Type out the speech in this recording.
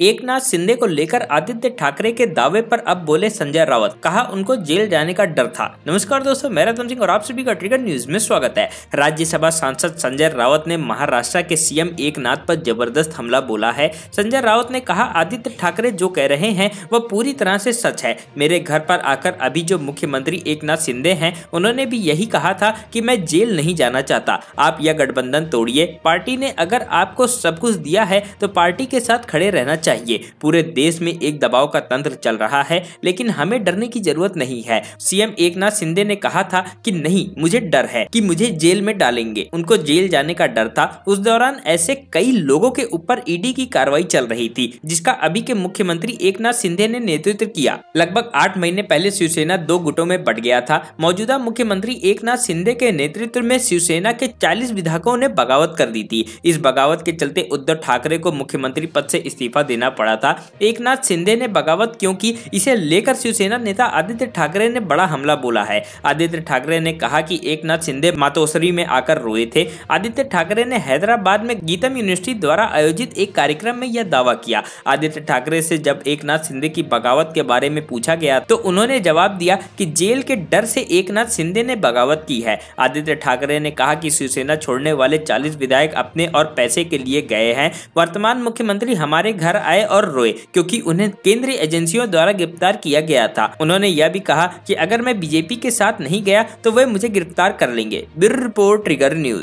एक नाथ शिंदे को लेकर आदित्य ठाकरे के दावे पर अब बोले संजय रावत कहा उनको जेल जाने का डर था नमस्कार दोस्तों मैं रतन सिंह और आप सभी का ट्रिगर न्यूज में स्वागत है राज्यसभा सांसद संजय रावत ने महाराष्ट्र के सीएम एक नाथ पर जबरदस्त हमला बोला है संजय रावत ने कहा आदित्य ठाकरे जो कह रहे हैं वह पूरी तरह से सच है मेरे घर पर आकर अभी जो मुख्यमंत्री एक नाथ शिंदे है उन्होंने भी यही कहा था की मैं जेल नहीं जाना चाहता आप यह गठबंधन तोड़िए पार्टी ने अगर आपको सब कुछ दिया है तो पार्टी के साथ खड़े रहना चाहिए पूरे देश में एक दबाव का तंत्र चल रहा है लेकिन हमें डरने की जरूरत नहीं है सीएम नाथ सिंधे ने कहा था कि नहीं मुझे डर है कि मुझे जेल में डालेंगे उनको जेल जाने का डर था उस दौरान ऐसे कई लोगों के ऊपर ईडी की कार्रवाई चल रही थी जिसका अभी के मुख्यमंत्री एक सिंधे ने नेतृत्व किया लगभग आठ महीने पहले शिवसेना दो गुटों में बट गया था मौजूदा मुख्यमंत्री नाथ सिंधे के नेतृत्व में शिवसेना के चालीस विधायकों ने बगावत कर दी थी इस बगावत के चलते उद्धव ठाकरे को मुख्यमंत्री पद से इस्तीफा देना पड़ा था एक नाथ शिंदे ने बगावत क्योंकि इसे लेकर शिवसेना नेता आदित्य ठाकरे ने बड़ा हमला बोला है आदित्य ठाकरे ने कहा कि एक नाथ शिंदे मातोश्री में आकर रोए थे आदित्य ठाकरे ने हैदराबाद में गीतम यूनिवर्सिटी द्वारा आयोजित एक कार्यक्रम में यह दावा किया आदित्य ठाकरे से जब एक नाथ शिंदे की बगावत के बारे में पूछा गया तो उन्होंने जवाब दिया कि जेल के डर से एक नाथ शिंदे ने बगावत की है आदित्य ठाकरे ने कहा कि शिवसेना छोड़ने वाले 40 विधायक अपने और पैसे के लिए गए हैं वर्तमान मुख्यमंत्री हमारे घर आए और रोए क्योंकि उन्हें केंद्रीय एजेंसियों द्वारा गिरफ्तार किया गया था उन्होंने यह भी कहा कि अगर मैं बीजेपी के साथ नहीं गया तो वे मुझे गिरफ्तार कर लेंगे ब्यूरो रिपोर्ट ट्रिगर न्यूज